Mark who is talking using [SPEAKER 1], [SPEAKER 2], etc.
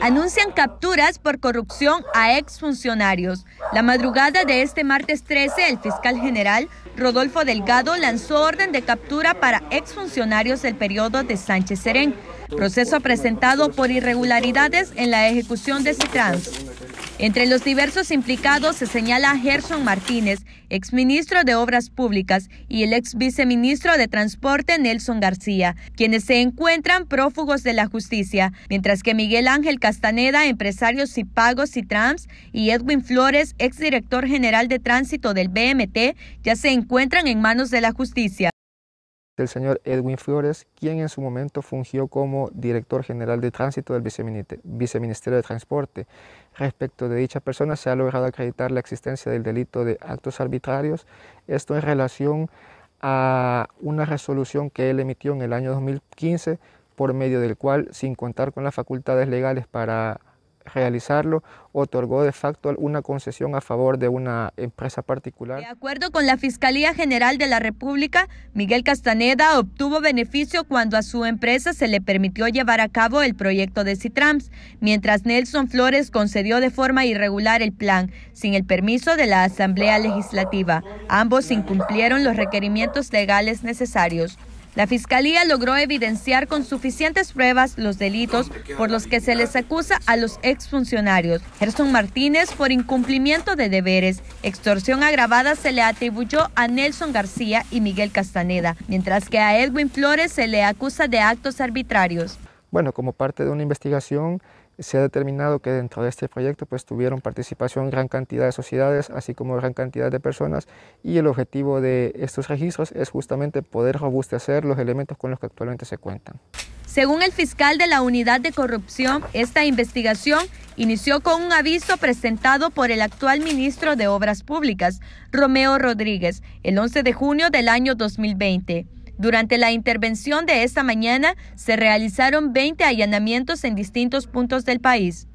[SPEAKER 1] Anuncian
[SPEAKER 2] capturas por corrupción a exfuncionarios. La madrugada de este martes 13, el fiscal general Rodolfo Delgado lanzó orden de captura para exfuncionarios del periodo de Sánchez Serén, proceso presentado por irregularidades en la ejecución de Citrans. Entre los diversos implicados se señala a Gerson Martínez, exministro de Obras Públicas, y el ex viceministro de Transporte Nelson García, quienes se encuentran prófugos de la justicia, mientras que Miguel Ángel Castaneda, empresarios y pagos y Trams, y Edwin Flores, exdirector general de tránsito del BMT, ya se encuentran en manos de la justicia
[SPEAKER 1] el señor Edwin Flores, quien en su momento fungió como director general de tránsito del viceministerio de Transporte. Respecto de dicha persona, se ha logrado acreditar la existencia del delito de actos arbitrarios, esto en relación a una resolución que él emitió en el año 2015, por medio del cual, sin contar con las facultades legales para realizarlo, otorgó de facto una concesión a favor de una empresa particular. De
[SPEAKER 2] acuerdo con la Fiscalía General de la República, Miguel Castaneda obtuvo beneficio cuando a su empresa se le permitió llevar a cabo el proyecto de Citrams, mientras Nelson Flores concedió de forma irregular el plan, sin el permiso de la Asamblea Legislativa. Ambos incumplieron los requerimientos legales necesarios. La Fiscalía logró evidenciar con suficientes pruebas los delitos por los que se les acusa a los exfuncionarios. Gerson Martínez por incumplimiento de deberes. Extorsión agravada se le atribuyó a Nelson García y Miguel Castaneda, mientras que a Edwin Flores se le acusa de actos arbitrarios.
[SPEAKER 1] Bueno, como parte de una investigación se ha determinado que dentro de este proyecto pues, tuvieron participación gran cantidad de sociedades, así como gran cantidad de personas, y el objetivo de estos registros es justamente poder robustecer los elementos con los que actualmente se cuentan.
[SPEAKER 2] Según el fiscal de la Unidad de Corrupción, esta investigación inició con un aviso presentado por el actual ministro de Obras Públicas, Romeo Rodríguez, el 11 de junio del año 2020. Durante la intervención de esta mañana se realizaron 20 allanamientos en distintos puntos del país.